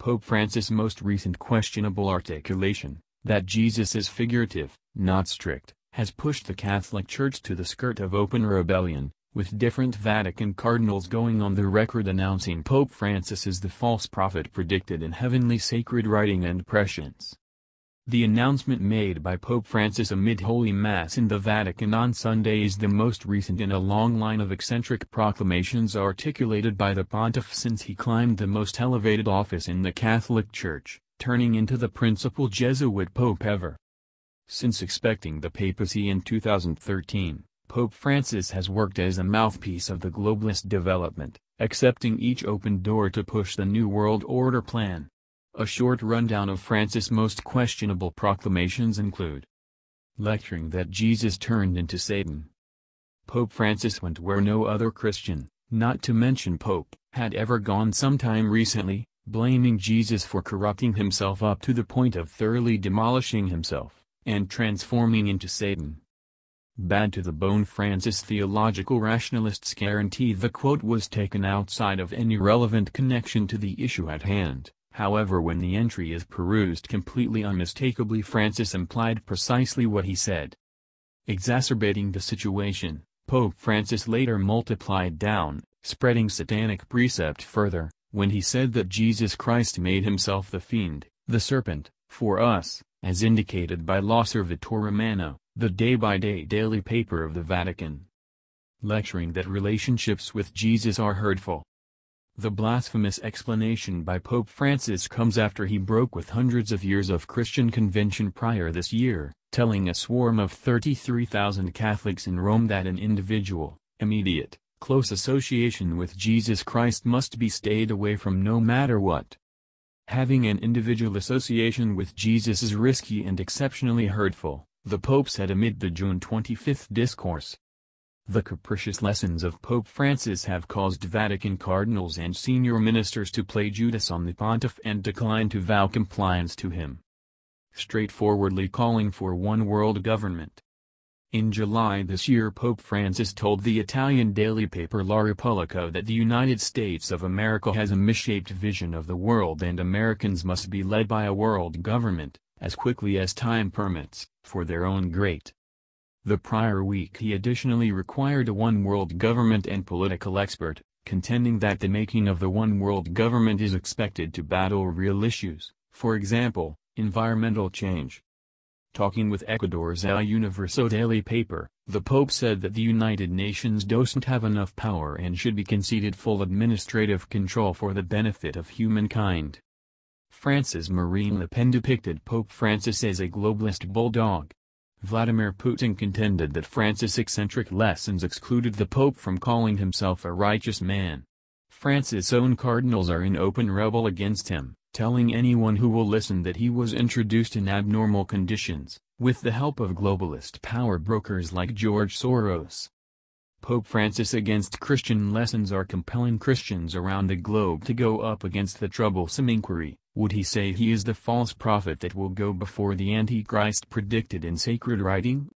Pope Francis' most recent questionable articulation, that Jesus is figurative, not strict, has pushed the Catholic Church to the skirt of open rebellion, with different Vatican cardinals going on the record announcing Pope Francis is the false prophet predicted in heavenly sacred writing and prescience. The announcement made by Pope Francis amid Holy Mass in the Vatican on Sunday is the most recent in a long line of eccentric proclamations articulated by the pontiff since he climbed the most elevated office in the Catholic Church, turning into the principal Jesuit pope ever. Since expecting the papacy in 2013, Pope Francis has worked as a mouthpiece of the globalist development, accepting each open door to push the New World Order plan. A short rundown of Francis' most questionable proclamations include Lecturing that Jesus turned into Satan. Pope Francis went where no other Christian, not to mention Pope, had ever gone sometime recently, blaming Jesus for corrupting himself up to the point of thoroughly demolishing himself, and transforming into Satan. Bad to the bone Francis theological rationalists guarantee the quote was taken outside of any relevant connection to the issue at hand. However when the entry is perused completely unmistakably Francis implied precisely what he said. Exacerbating the situation, Pope Francis later multiplied down, spreading satanic precept further, when he said that Jesus Christ made himself the fiend, the serpent, for us, as indicated by La Servitura Mano, the day-by-day -day daily paper of the Vatican. Lecturing that relationships with Jesus are hurtful, the blasphemous explanation by Pope Francis comes after he broke with hundreds of years of Christian convention prior this year, telling a swarm of 33,000 Catholics in Rome that an individual, immediate, close association with Jesus Christ must be stayed away from no matter what. Having an individual association with Jesus is risky and exceptionally hurtful, the Pope said amid the June 25 discourse. The capricious lessons of Pope Francis have caused Vatican cardinals and senior ministers to play Judas on the pontiff and decline to vow compliance to him. Straightforwardly calling for one world government. In July this year Pope Francis told the Italian daily paper La Repubblica that the United States of America has a misshaped vision of the world and Americans must be led by a world government, as quickly as time permits, for their own great the prior week he additionally required a one-world government and political expert, contending that the making of the one-world government is expected to battle real issues, for example, environmental change. Talking with Ecuador's El Universo daily paper, the Pope said that the United Nations doesn't have enough power and should be conceded full administrative control for the benefit of humankind. France's Marine Le Pen depicted Pope Francis as a globalist bulldog, Vladimir Putin contended that Francis' eccentric lessons excluded the Pope from calling himself a righteous man. Francis' own cardinals are in open rebel against him, telling anyone who will listen that he was introduced in abnormal conditions, with the help of globalist power brokers like George Soros. Pope Francis against Christian lessons are compelling Christians around the globe to go up against the troublesome inquiry, would he say he is the false prophet that will go before the Antichrist predicted in sacred writing?